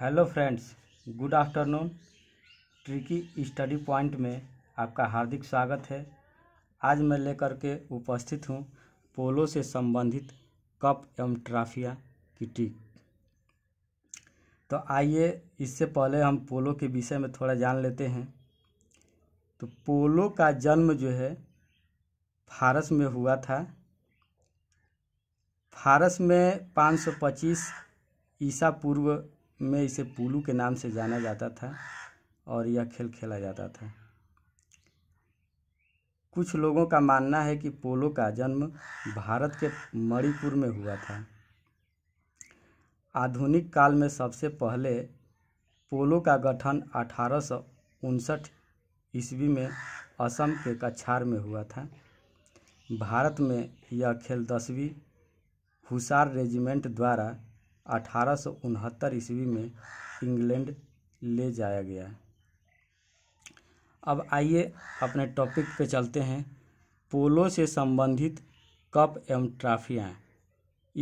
hello friends good afternoon tricky study point में आपका हार्दिक स्वागत है आज मैं लेकर के उपस्थित हूँ पोलो से संबंधित कप एवं ट्राफिया की ट्रिक तो आइए इससे पहले हम पोलो के विषय में थोड़ा जान लेते हैं तो पोलो का जन्म जो है फारस में हुआ था फारस में 525 ईसा पूर्व में इसे पुलू के नाम से जाना जाता था और यह खेल खेला जाता था कुछ लोगों का मानना है कि पोलो का जन्म भारत के मणिपुर में हुआ था आधुनिक काल में सबसे पहले पोलो का गठन अठारह ईस्वी में असम के कछार में हुआ था भारत में यह खेल दसवीं हुसार रेजिमेंट द्वारा अठारह सौ उनहत्तर ईस्वी में इंग्लैंड ले जाया गया अब आइए अपने टॉपिक पे चलते हैं पोलो से संबंधित कप एवं ट्रॉफियाँ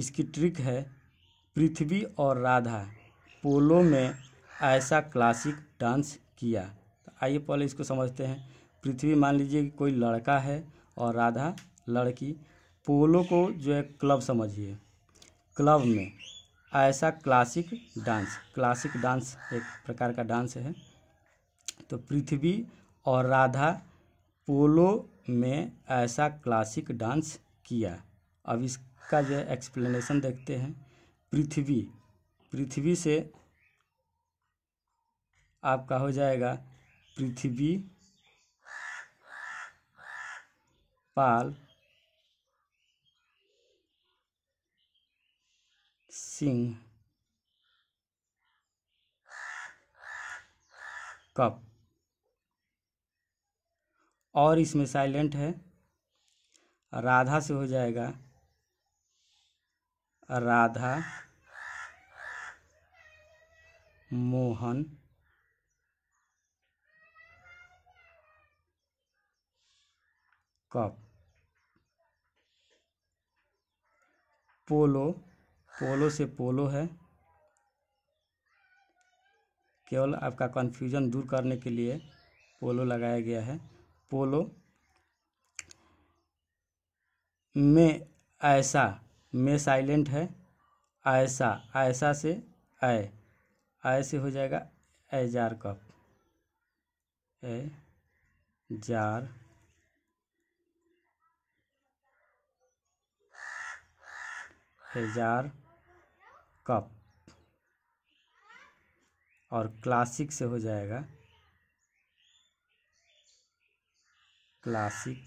इसकी ट्रिक है पृथ्वी और राधा पोलो में ऐसा क्लासिक डांस किया तो आइए पहले इसको समझते हैं पृथ्वी मान लीजिए कि कोई लड़का है और राधा लड़की पोलो को जो है क्लब समझिए क्लब में ऐसा क्लासिक डांस क्लासिक डांस एक प्रकार का डांस है तो पृथ्वी और राधा पोलो में ऐसा क्लासिक डांस किया अब इसका जो एक्सप्लेनेशन देखते हैं पृथ्वी पृथ्वी से आपका हो जाएगा पृथ्वी पाल सिंह कप और इसमें साइलेंट है राधा से हो जाएगा Radha Mohan cup polo polo से पोलो है केवल आपका कन्फ्यूजन दूर करने के लिए पोलो लगाया गया है पोलो में ऐसा में साइलेंट है ऐसा ऐसा से ऐ आय से हो जाएगा a jar cup a jar a jar cup और क्लासिक से हो जाएगा क्लासिक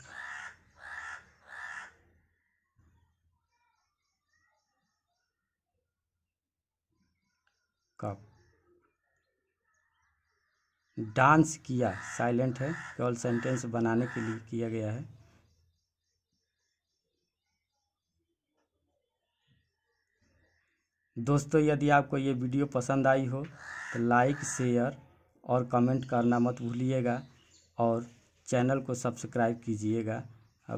कप डांस किया साइलेंट है केवल सेंटेंस बनाने के लिए किया गया है दोस्तों यदि आपको ये वीडियो पसंद आई हो तो लाइक शेयर और कमेंट करना मत भूलिएगा और चैनल को सब्सक्राइब कीजिएगा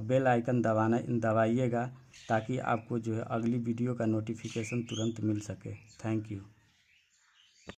बेल आइकन दबाना दबाइएगा ताकि आपको जो है अगली वीडियो का नोटिफिकेशन तुरंत मिल सके थैंक यू